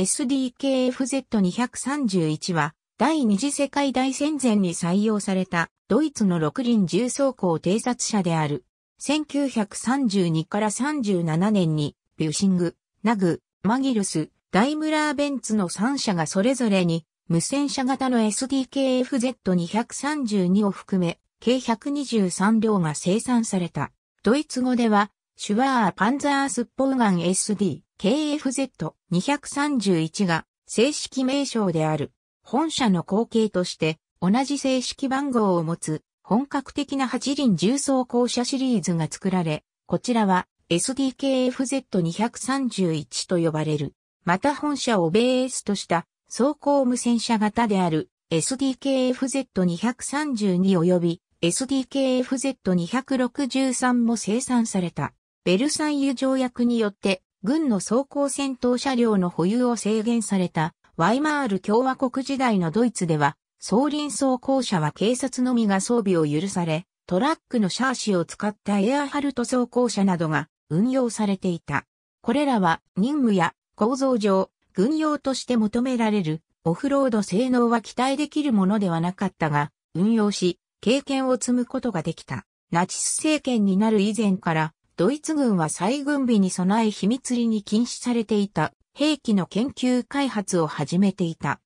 SDKFZ231 は第二次世界大戦前に採用されたドイツの六輪重装甲偵察車である。1932から37年にビューシング、ナグ、マギルス、ダイムラーベンツの3社がそれぞれに無線車型の SDKFZ232 を含め計123両が生産された。ドイツ語ではシュワーパンザースポーガン SD。KFZ231 が正式名称である。本社の後継として同じ正式番号を持つ本格的な8輪重装甲車シリーズが作られ、こちらは SDKFZ231 と呼ばれる。また本社をベースとした装甲無線車型である SDKFZ232 及び SDKFZ263 も生産された。ベルサイユ条約によって軍の装甲戦闘車両の保有を制限されたワイマール共和国時代のドイツでは、総輪装甲車は警察のみが装備を許され、トラックのシャーシを使ったエアハルト装甲車などが運用されていた。これらは任務や構造上、軍用として求められるオフロード性能は期待できるものではなかったが、運用し、経験を積むことができた。ナチス政権になる以前から、ドイツ軍は再軍備に備え秘密裏に禁止されていた兵器の研究開発を始めていた。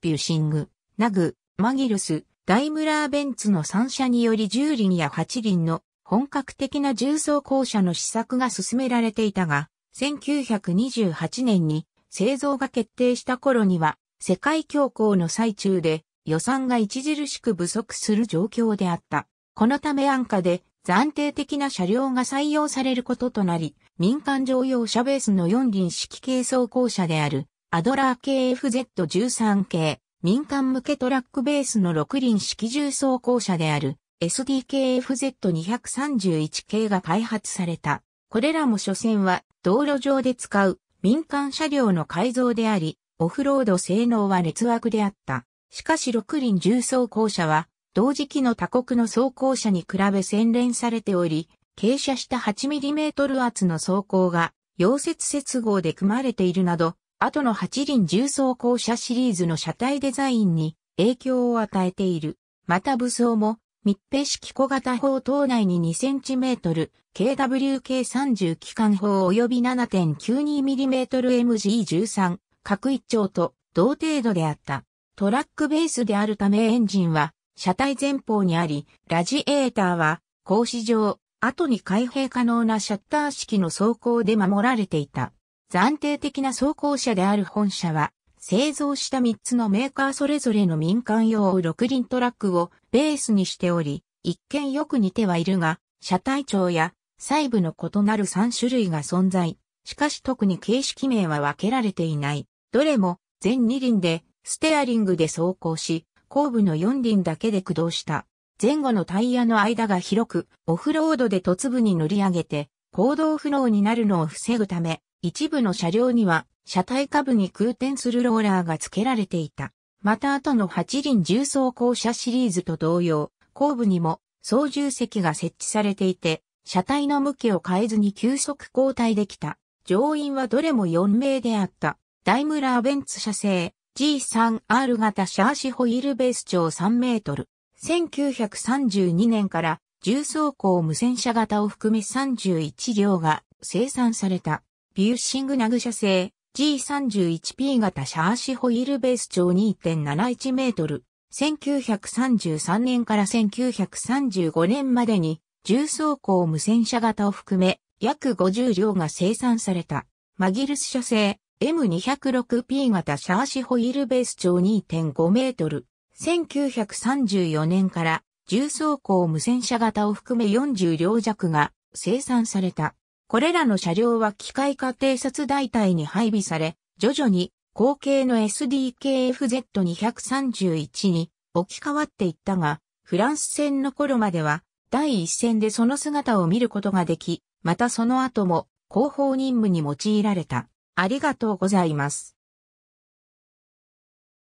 ビューシング、ナグ、マギルス、ダイムラーベンツの3社により10輪や8輪の本格的な重装甲車の試作が進められていたが、1928年に製造が決定した頃には世界恐慌の最中で予算が著しく不足する状況であった。このため安価で暫定的な車両が採用されることとなり、民間乗用車ベースの四輪式軽装甲車である、アドラー系 FZ13 系、民間向けトラックベースの六輪式重装甲車である、SDKFZ231 系が開発された。これらも所詮は、道路上で使う民間車両の改造であり、オフロード性能は劣悪であった。しかし六輪重装甲車は、同時期の他国の装甲車に比べ洗練されており、傾斜した 8mm 厚の装甲が溶接接合で組まれているなど、後の8輪重装甲車シリーズの車体デザインに影響を与えている。また武装も密閉式小型砲塔内に 2cm、KWK30 機関砲及び 7.92mmMG13、各一丁と同程度であった。トラックベースであるためエンジンは車体前方にあり、ラジエーターは、格子状、後に開閉可能なシャッター式の走行で守られていた。暫定的な走行車である本社は、製造した3つのメーカーそれぞれの民間用6輪トラックをベースにしており、一見よく似てはいるが、車体長や細部の異なる3種類が存在。しかし特に形式名は分けられていない。どれも全2輪でステアリングで走行し、後部の4輪だけで駆動した。前後のタイヤの間が広く、オフロードで突部に乗り上げて、行動不能になるのを防ぐため、一部の車両には、車体下部に空転するローラーが付けられていた。また後の8輪重装甲車シリーズと同様、後部にも操縦席が設置されていて、車体の向きを変えずに急速交代できた。乗員はどれも4名であった。ダイムラーベンツ社製、G3R 型シャーシホイールベース長3メートル。1932年から重装甲無線車型を含め31両が生産された。ビューシングナグ社製 G31P 型シャーシホイールベース長2.71メートル。1933年から1935年までに重装甲無線車型を含め約50両が生産された。マギルス社製 M206P 型シャーシホイールベース長2.5メートル。1934年から重装甲無線車型を含め40両弱が生産された。これらの車両は機械化偵察大隊に配備され、徐々に後継の SDKFZ231 に置き換わっていったが、フランス戦の頃までは第一戦でその姿を見ることができ、またその後も後方任務に用いられた。ありがとうございます。